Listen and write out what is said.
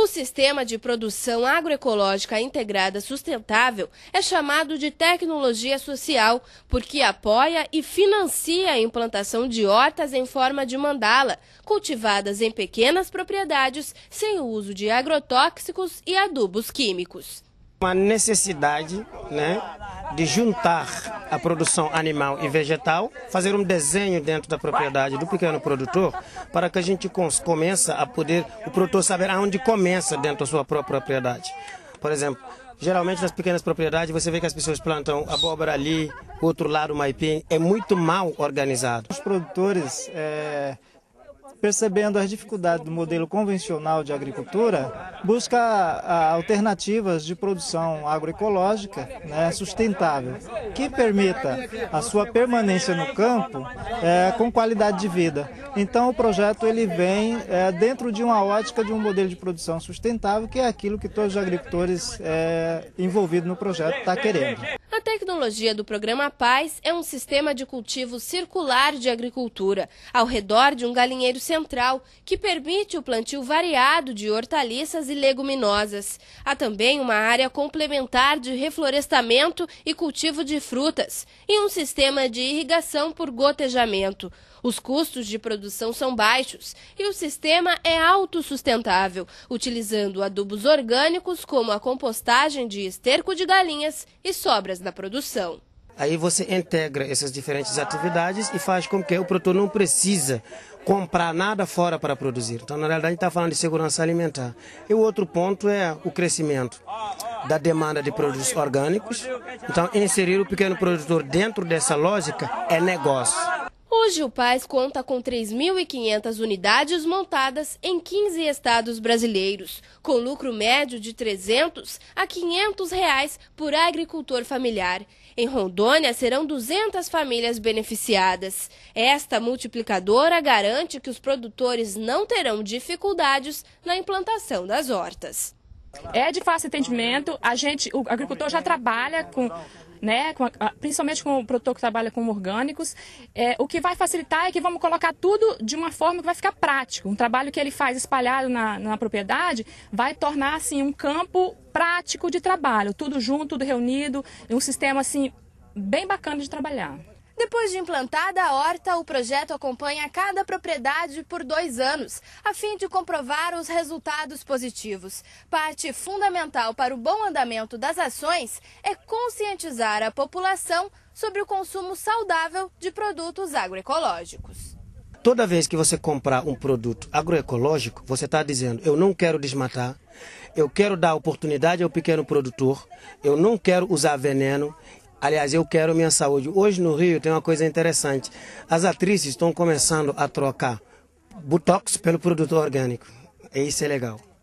O sistema de produção agroecológica integrada sustentável é chamado de tecnologia social porque apoia e financia a implantação de hortas em forma de mandala, cultivadas em pequenas propriedades sem o uso de agrotóxicos e adubos químicos. Uma necessidade, né? de juntar a produção animal e vegetal, fazer um desenho dentro da propriedade do pequeno produtor, para que a gente comece a poder, o produtor saber aonde começa dentro da sua própria propriedade. Por exemplo, geralmente nas pequenas propriedades você vê que as pessoas plantam abóbora ali, outro lado o maipim, é muito mal organizado. Os produtores... É percebendo as dificuldades do modelo convencional de agricultura, busca ah, alternativas de produção agroecológica né, sustentável, que permita a sua permanência no campo é, com qualidade de vida. Então o projeto ele vem é, dentro de uma ótica de um modelo de produção sustentável, que é aquilo que todos os agricultores é, envolvidos no projeto estão tá querendo. A tecnologia do programa Paz é um sistema de cultivo circular de agricultura, ao redor de um galinheiro central, que permite o plantio variado de hortaliças e leguminosas. Há também uma área complementar de reflorestamento e cultivo de frutas, e um sistema de irrigação por gotejamento. Os custos de produção são baixos e o sistema é autossustentável, utilizando adubos orgânicos como a compostagem de esterco de galinhas e sobras da produção. Aí você integra essas diferentes atividades e faz com que o produtor não precisa comprar nada fora para produzir. Então, na realidade, está falando de segurança alimentar. E o outro ponto é o crescimento da demanda de produtos orgânicos. Então, inserir o pequeno produtor dentro dessa lógica é negócio. O Gilpaz conta com 3.500 unidades montadas em 15 estados brasileiros, com lucro médio de 300 a 500 reais por agricultor familiar. Em Rondônia, serão 200 famílias beneficiadas. Esta multiplicadora garante que os produtores não terão dificuldades na implantação das hortas. É de fácil entendimento. A gente, o agricultor já trabalha com né? Com a, principalmente com o produtor que trabalha com orgânicos. É, o que vai facilitar é que vamos colocar tudo de uma forma que vai ficar prático. Um trabalho que ele faz espalhado na, na propriedade vai tornar assim um campo prático de trabalho, tudo junto, tudo reunido, um sistema assim bem bacana de trabalhar. Depois de implantada a horta, o projeto acompanha cada propriedade por dois anos, a fim de comprovar os resultados positivos. Parte fundamental para o bom andamento das ações é conscientizar a população sobre o consumo saudável de produtos agroecológicos. Toda vez que você comprar um produto agroecológico, você está dizendo: eu não quero desmatar, eu quero dar oportunidade ao pequeno produtor, eu não quero usar veneno, Aliás, eu quero minha saúde. Hoje no Rio tem uma coisa interessante. As atrizes estão começando a trocar botox pelo produto orgânico. Isso é legal.